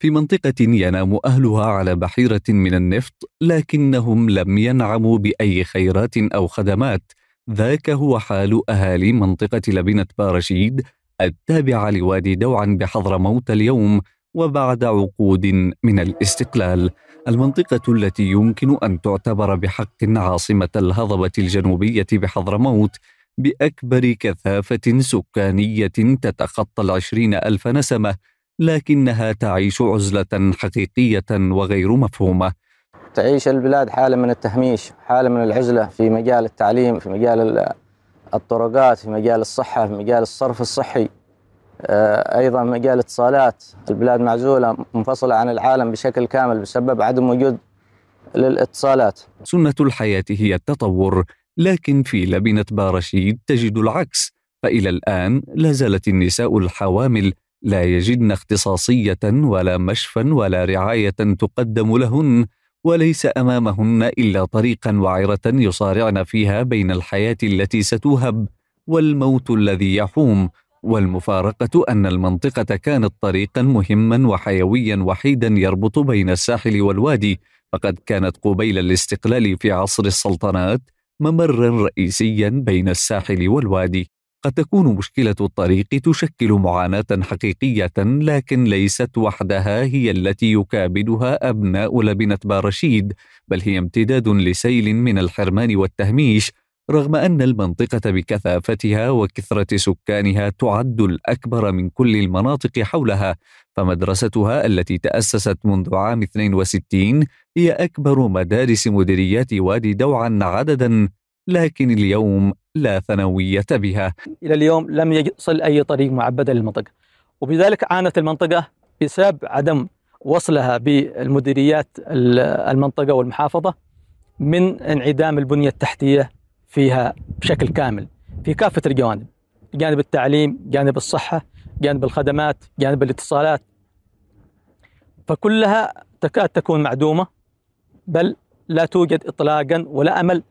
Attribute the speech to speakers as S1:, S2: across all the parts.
S1: في منطقة ينام أهلها على بحيرة من النفط لكنهم لم ينعموا بأي خيرات أو خدمات ذاك هو حال أهالي منطقة لبنة بارشيد التابعة لوادي دوعا بحضرموت اليوم وبعد عقود من الاستقلال المنطقة التي يمكن أن تعتبر بحق عاصمة الهضبة الجنوبية بحضرموت بأكبر كثافة سكانية تتخطى العشرين ألف نسمة لكنها تعيش عزله حقيقيه وغير مفهومه
S2: تعيش البلاد حاله من التهميش حاله من العزله في مجال التعليم في مجال الطرقات في مجال الصحه في مجال الصرف الصحي آه، ايضا مجال الاتصالات البلاد معزوله منفصله عن العالم بشكل كامل بسبب عدم وجود
S1: للاتصالات سنه الحياه هي التطور لكن في لبنه بارشيد تجد العكس فإلى الآن لا زالت النساء الحوامل لا يجدن اختصاصيه ولا مشفى ولا رعايه تقدم لهن وليس امامهن الا طريقا وعره يصارعن فيها بين الحياه التي ستوهب والموت الذي يحوم والمفارقه ان المنطقه كانت طريقا مهما وحيويا وحيدا يربط بين الساحل والوادي فقد كانت قبيل الاستقلال في عصر السلطنات ممرا رئيسيا بين الساحل والوادي قد تكون مشكله الطريق تشكل معاناه حقيقيه لكن ليست وحدها هي التي يكابدها ابناء لبنه بارشيد بل هي امتداد لسيل من الحرمان والتهميش رغم ان المنطقه بكثافتها وكثره سكانها تعد الاكبر من كل المناطق حولها فمدرستها التي تاسست منذ عام 62 هي اكبر مدارس مديريات وادي دوعا عددا لكن اليوم لا ثانوية بها إلى
S3: اليوم لم يصل أي طريق معبدة للمنطقة وبذلك عانت المنطقة بسبب عدم وصلها بالمديريات المنطقة والمحافظة من انعدام البنية التحتية فيها بشكل كامل في كافة الجوانب جانب التعليم جانب الصحة جانب الخدمات جانب الاتصالات فكلها تكاد تكون معدومة بل لا توجد إطلاقا ولا أمل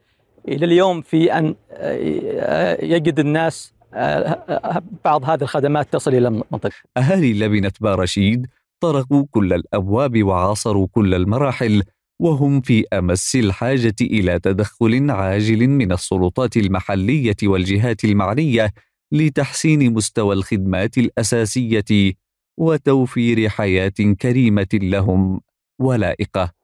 S3: الى اليوم في ان آه، يجد الناس آه، بعض هذه الخدمات تصل الى المنطقه.
S1: اهالي لبنه بارشيد طرقوا كل الابواب وعاصروا كل المراحل وهم في امس الحاجه الى تدخل عاجل من السلطات المحليه والجهات المعنيه لتحسين مستوى الخدمات الاساسيه وتوفير حياه كريمه لهم ولائقه